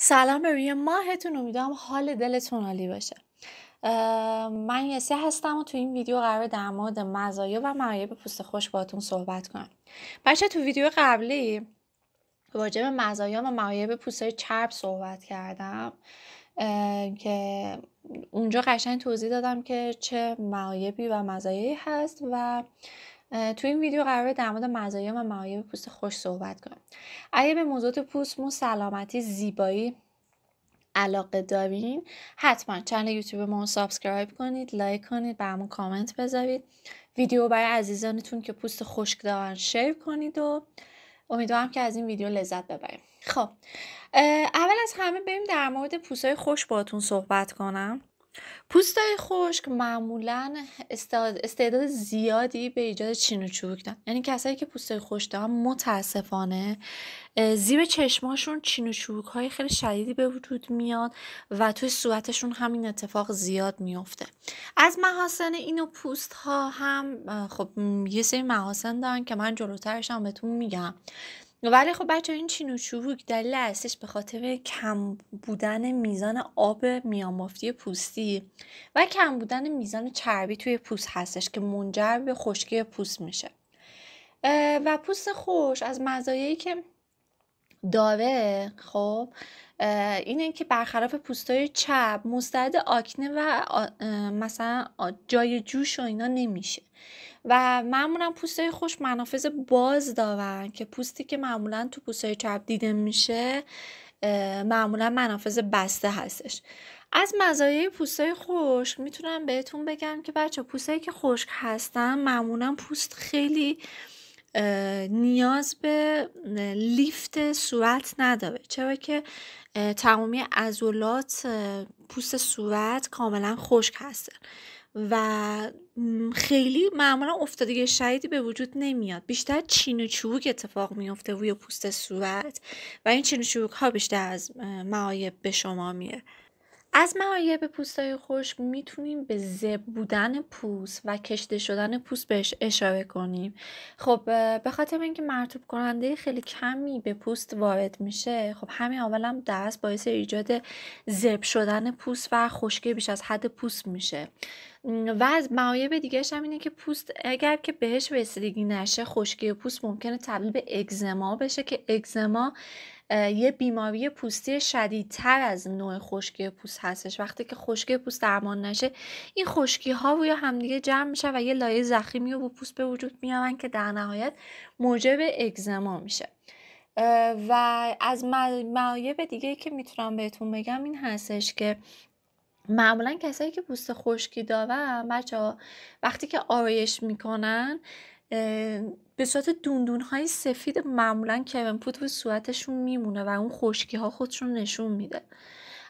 سلام به روی ماهتون امیدوارم حال دلتون عالی باشه من یسی هستم و تو این ویدیو قرار در مورد مزایا و معایب پوست خوش باتون صحبت کنم بچه تو ویدیو قبلی راجع مزایا و معایب پوست چرب صحبت کردم که اونجا قشنگ توضیح دادم که چه معایبی و مزایایی هست و تو این ویدیو قرار در مورد مزایا و معایب پوست خوش صحبت کنم اگه به موضوعات پوست مو سلامتی زیبایی علاقه دارین حتما چنل یوتیوب ما سابسکرایب کنید لایک کنید برامون کامنت بذارید ویدیو برای عزیزانتون که پوست خشک دارن شیر کنید و امیدوارم که از این ویدیو لذت ببریم خب اول از همه بریم در مورد پوستهای خوش باتون صحبت کنم پوستای خشک معمولا استعداد زیادی به ایجاد چین و دارن یعنی کسایی که پوستای خشک دارن متاسفانه زیر چشماشون چین و های خیلی شدیدی به وجود میاد و توی صورتشون همین اتفاق زیاد میفته از محاسن اینو پوست ها هم خب یه سری محاسن دارن که من جلوترش هم بهتون میگم ولی خب بچه این چین و چروک دلیل به خاطر کم بودن میزان آب میامافتی پوستی و کم بودن میزان چربی توی پوست هستش که منجر به خشکی پوست میشه و پوست خوش از مزایایی که داره خب اینه که برخلاف پوستای چپ مستعد آکنه و مثلا جای جوش و اینا نمیشه و معمولا پوستای خوش منافذ باز دارن که پوستی که معمولا تو پوستای چپ دیده میشه معمولا منافذ بسته هستش از مزایای پوستای خشک میتونم بهتون بگم که بچه پوستایی که خشک هستن معمولا پوست خیلی نیاز به لیفت صورت نداره چرا که تمامی ازولات پوست صورت کاملا خشک هستن و خیلی معمولا افتادگی شدیدی به وجود نمیاد بیشتر چین و چروک اتفاق میفته روی پوست صورت و این چین و چروک ها بیشتر از معایب به شما میره از معایب پوستای خشک میتونیم به زب بودن پوست و کشته شدن پوست بهش اشاره کنیم خب به خاطر اینکه مرتوب کننده خیلی کمی به پوست وارد میشه خب همین اولم هم باعث ایجاد زب شدن پوست و خشکی بیش از حد پوست میشه و از معایب دیگهش هم اینه که پوست اگر که بهش رسیدگی نشه خشکی پوست ممکنه تبدیل به اگزما بشه که اگزما یه بیماری پوستی شدیدتر از نوع خشکی پوست هستش وقتی که خشکی پوست درمان نشه این خشکی ها روی همدیگه جمع میشه و یه لایه زخیمی رو پوست به وجود میارن که در نهایت موجب اگزما میشه و از معایب دیگه که میتونم بهتون بگم این هستش که معمولا کسایی که پوست خشکی دارن بچه وقتی که آرایش میکنن به صورت دوندون های سفید معمولا کوین پوت صورتشون میمونه و اون خشکی ها خودشون نشون میده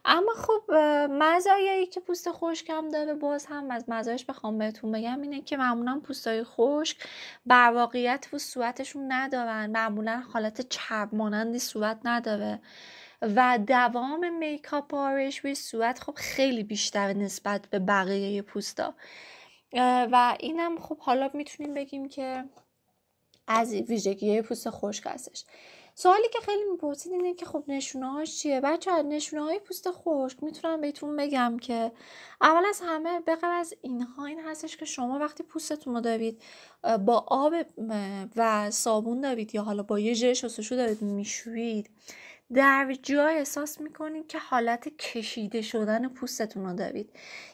اما خب مزایایی که پوست خشک هم داره باز هم از مزایش بخوام بهتون بگم اینه که معمولا پوستای خشک بر واقعیت و صورتشون ندارن معمولا حالت چرب مانندی صورت نداره و دوام میکاپ آرایش روی صورت خب خیلی بیشتر نسبت به بقیه پوستا و اینم خب حالا میتونیم بگیم که از ویژگی پوست خشک هستش سوالی که خیلی میپرسید اینه که خب نشونه چیه بچه ها نشونه های پوست خشک میتونم بهتون بگم که اول از همه به از اینها این هستش که شما وقتی پوستتون رو دارید با آب و صابون دارید یا حالا با یه ژل شستشو دارید میشویید در جا احساس میکنید که حالت کشیده شدن پوستتون رو دارید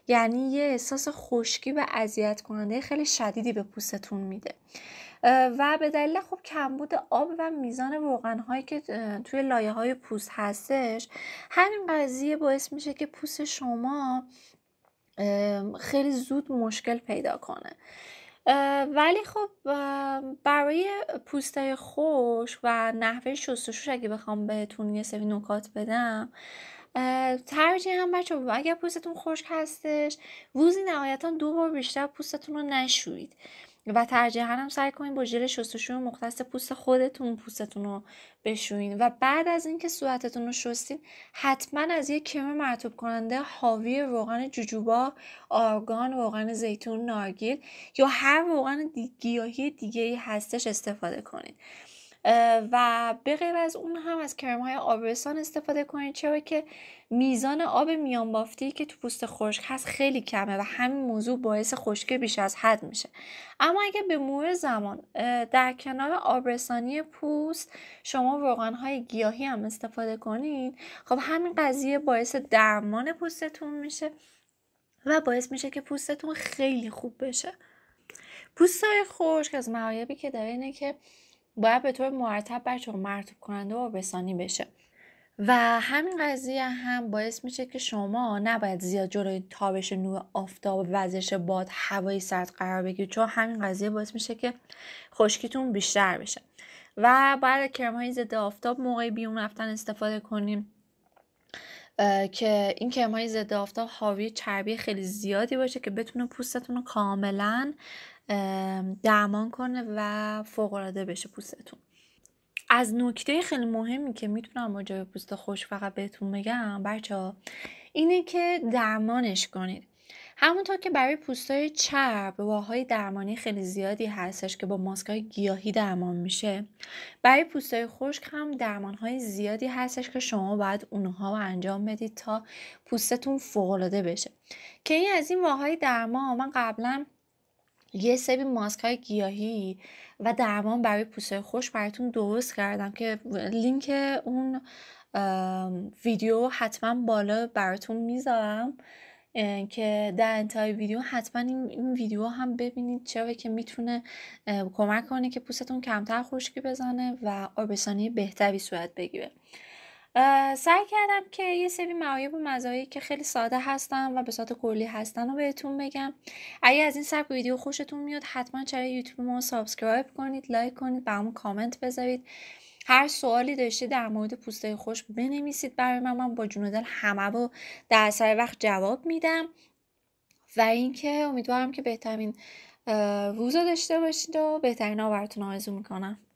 یعنی یه احساس خشکی و اذیت کننده خیلی شدیدی به پوستتون میده و به دلیل خب کمبود آب و میزان روغن هایی که توی لایه های پوست هستش همین قضیه باعث میشه که پوست شما خیلی زود مشکل پیدا کنه ولی خب برای پوستای خوش و نحوه شستشوش اگه بخوام بهتون یه سری نکات بدم ترجیح هم بچه اگر پوستتون خشک هستش روزی نهایتا دو بار بیشتر پوستتون رو نشورید و ترجیحاً هم سعی کنید با ژل شستشو مختص پوست خودتون پوستتون رو بشوین و بعد از اینکه صورتتون رو شستید حتما از یک کرم مرتوب کننده حاوی روغن جوجوبا آرگان روغن زیتون نارگیل یا هر روغن گیاهی دیگه ای هستش استفاده کنید و به غیر از اون هم از کرم های آبرسان استفاده کنید چرا که میزان آب میان بافتی که تو پوست خشک هست خیلی کمه و همین موضوع باعث خشکی بیش از حد میشه اما اگه به مور زمان در کنار آبرسانی پوست شما روغن های گیاهی هم استفاده کنید خب همین قضیه باعث درمان پوستتون میشه و باعث میشه که پوستتون خیلی خوب بشه پوست های خشک از معایبی که داره اینه که باید به طور مرتب بچه مرتب کننده و بسانی بشه و همین قضیه هم باعث میشه که شما نباید زیاد جلوی تابش نور آفتاب وزش باد هوای سرد قرار بگیرید چون همین قضیه باعث میشه که خشکیتون بیشتر بشه و باید کرم های ضد آفتاب موقع بیرون رفتن استفاده کنیم که این کرم های ضد آفتاب حاوی چربی خیلی زیادی باشه که بتونه پوستتون رو کاملا درمان کنه و فوقالعاده بشه پوستتون از نکته خیلی مهمی که میتونم راجع پوست خوش فقط بهتون بگم بچه ها اینه که درمانش کنید همونطور که برای پوستای چرب راههای درمانی خیلی زیادی هستش که با ماسکهای گیاهی درمان میشه برای پوستای خشک هم درمانهای زیادی هستش که شما باید اونها رو انجام بدید تا پوستتون فوقالعاده بشه که این از این واهای درمان من قبلا یه سری ماسک های گیاهی و درمان برای پوستای خوش براتون درست کردم که لینک اون ویدیو حتما بالا براتون میذارم که در انتهای ویدیو حتما این, ویدیو هم ببینید چرا که میتونه کمک کنه که پوستتون کمتر خشکی بزنه و آبرسانی بهتری صورت بگیره سعی کردم که یه سری معایب و مزایایی که خیلی ساده هستن و به صورت کلی هستن رو بهتون بگم اگه از این سبک ویدیو خوشتون میاد حتما چرا یوتیوب ما سابسکرایب کنید لایک کنید برامون کامنت بذارید هر سوالی داشته در مورد پوسته خوش بنویسید برای من من با جون همه رو در سر وقت جواب میدم و اینکه امیدوارم که بهترین روزا داشته باشید و بهترین آورتون براتون آرزو میکنم